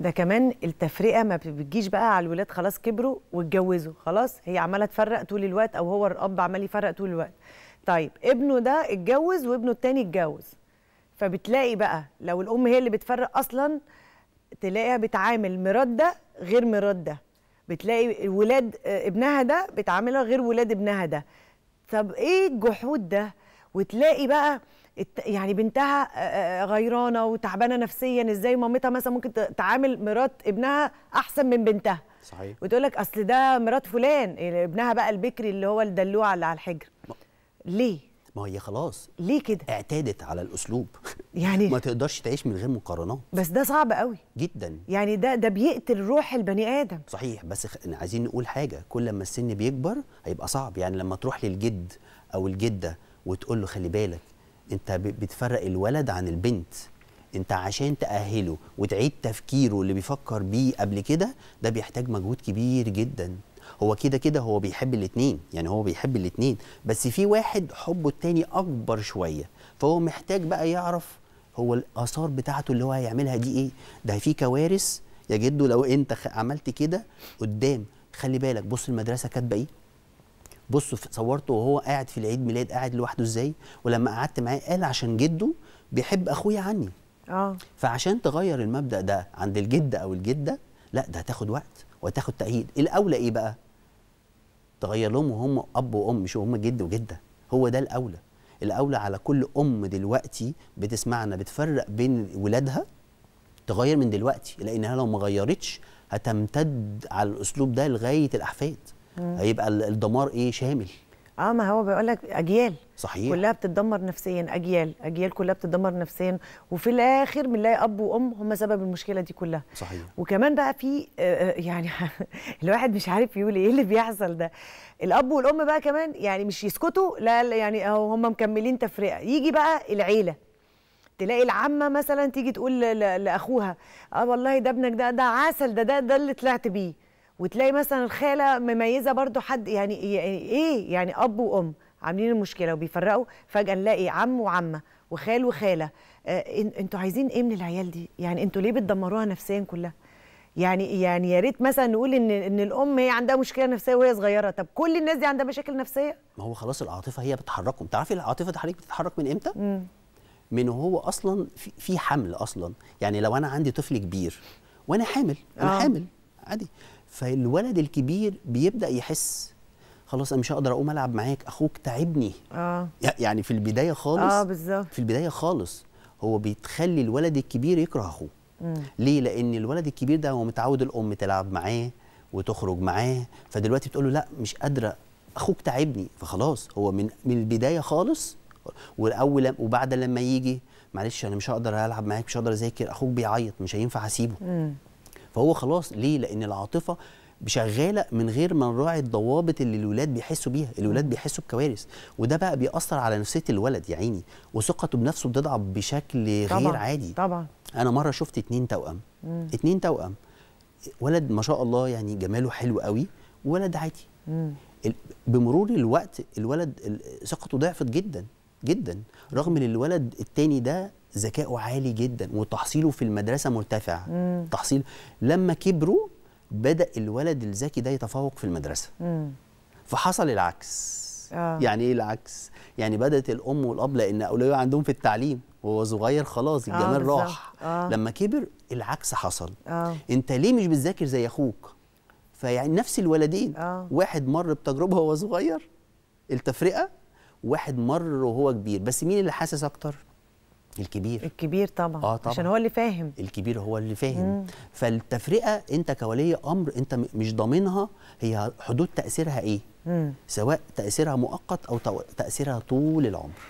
ده كمان التفرقه ما بتجيش بقى على الولاد خلاص كبروا واتجوزوا خلاص هي عماله تفرق طول الوقت او هو الاب عمال يفرق طول الوقت طيب ابنه ده اتجوز وابنه التاني اتجوز فبتلاقي بقى لو الام هي اللي بتفرق اصلا تلاقيها بتعامل مرات ده غير مرات ده بتلاقي ولاد آه، ابنها ده بتعاملها غير ولاد ابنها ده طب ايه الجحود ده وتلاقي بقى يعني بنتها غيرانه وتعبانه نفسيا ازاي مامتها مثلا ممكن تعامل مرات ابنها احسن من بنتها صحيح وتقول لك اصل ده مرات فلان يعني ابنها بقى البكري اللي هو الدلوع اللي على الحجر ما. ليه ما هي خلاص ليه كده اعتادت على الاسلوب يعني ما تقدرش تعيش من غير مقارنات بس ده صعب قوي جدا يعني ده ده بيقتل روح البني ادم صحيح بس خ... يعني عايزين نقول حاجه كل ما السن بيكبر هيبقى صعب يعني لما تروح للجد او الجده وتقول له خلي بالك انت بتفرق الولد عن البنت انت عشان تاهله وتعيد تفكيره اللي بيفكر بيه قبل كده ده بيحتاج مجهود كبير جدا هو كده كده هو بيحب الاتنين يعني هو بيحب الاتنين بس في واحد حبه التاني اكبر شويه فهو محتاج بقى يعرف هو الاثار بتاعته اللي هو هيعملها دي ايه ده في كوارث يا جدو لو انت عملت كده قدام خلي بالك بص المدرسه كاتبه ايه بصوا صورته وهو قاعد في العيد ميلاد قاعد لوحده ازاي ولما قعدت معاه قال عشان جده بيحب اخويا عني اه فعشان تغير المبدا ده عند الجد او الجده لا ده هتاخد وقت وهتاخد تأييد الاولى ايه بقى تغير لهم وهم اب وام مش هم جد وجده هو ده الاولى الاولى على كل ام دلوقتي بتسمعنا بتفرق بين ولادها تغير من دلوقتي لانها لو ما غيرتش هتمتد على الاسلوب ده لغايه الاحفاد هيبقى الدمار ايه شامل اه ما هو بيقول لك اجيال صحيح كلها بتتدمر نفسيا اجيال اجيال كلها بتتدمر نفسيا وفي الاخر بنلاقي اب وام هم سبب المشكله دي كلها صحيح وكمان بقى في آه، آه، يعني الواحد مش عارف يقول ايه اللي بيحصل ده الاب والام بقى كمان يعني مش يسكتوا لا يعني اهو هم مكملين تفرقه يجي بقى العيله تلاقي العمه مثلا تيجي تقول لاخوها اه والله ده ابنك ده ده عسل ده ده ده اللي طلعت بيه وتلاقي مثلا الخاله مميزه برضو حد يعني ايه يعني اب وام عاملين المشكله وبيفرقوا فجاه نلاقي عم وعمه وخال وخاله آه انتوا عايزين ايه من العيال دي يعني انتوا ليه بتدمروها نفسيا كلها يعني يعني يا ريت مثلا نقول ان ان الام هي عندها مشكله نفسيه وهي صغيره طب كل الناس دي عندها مشاكل نفسيه ما هو خلاص العاطفه هي بتحركهم تعرفي العاطفه تحرك بتتحرك من امتى مم. من هو اصلا في, في حمل اصلا يعني لو انا عندي طفل كبير وانا حامل انا آه. حامل عادي فالولد الكبير بيبدا يحس خلاص انا مش هقدر اقوم العب معاك اخوك تعبني اه يعني في البدايه خالص اه بالظبط في البدايه خالص هو بيتخلي الولد الكبير يكره اخوه ليه لان الولد الكبير ده هو متعود الام تلعب معاه وتخرج معاه فدلوقتي بتقول له لا مش قادره اخوك تعبني فخلاص هو من من البدايه خالص والاول وبعد لما يجي معلش انا مش هقدر العب معاك مش هقدر اذاكر اخوك بيعيط مش هينفع اسيبه فهو خلاص ليه لان العاطفه شغاله من غير ما نراعي الضوابط اللي الولاد بيحسوا بيها الولاد بيحسوا بكوارث وده بقى بيأثر على نفسيه الولد يا عيني وثقته بنفسه بتضعف بشكل طبعًا غير عادي طبعا انا مره شفت اتنين توأم مم. اتنين توأم ولد ما شاء الله يعني جماله حلو قوي وولد عادي بمرور الوقت الولد ثقته ضعفت جدا جدا رغم ان الولد التاني ده ذكائه عالي جدا وتحصيله في المدرسه مرتفع مم. تحصيل لما كبروا بدا الولد الذكي ده يتفوق في المدرسه مم. فحصل العكس آه. يعني ايه العكس يعني بدات الام والاب لان اولويه عندهم في التعليم وهو صغير خلاص آه، الجمال آه راح آه. لما كبر العكس حصل آه. انت ليه مش بتذاكر زي اخوك فيعني نفس الولدين آه. واحد مر بتجربه وهو صغير التفرقه واحد مر وهو كبير بس مين اللي حاسس اكتر الكبير الكبير طبعا. آه طبعا عشان هو اللي فاهم الكبير هو اللي فاهم مم. فالتفرقه انت كولي امر انت مش ضامنها هي حدود تاثيرها ايه مم. سواء تاثيرها مؤقت او تاثيرها طول العمر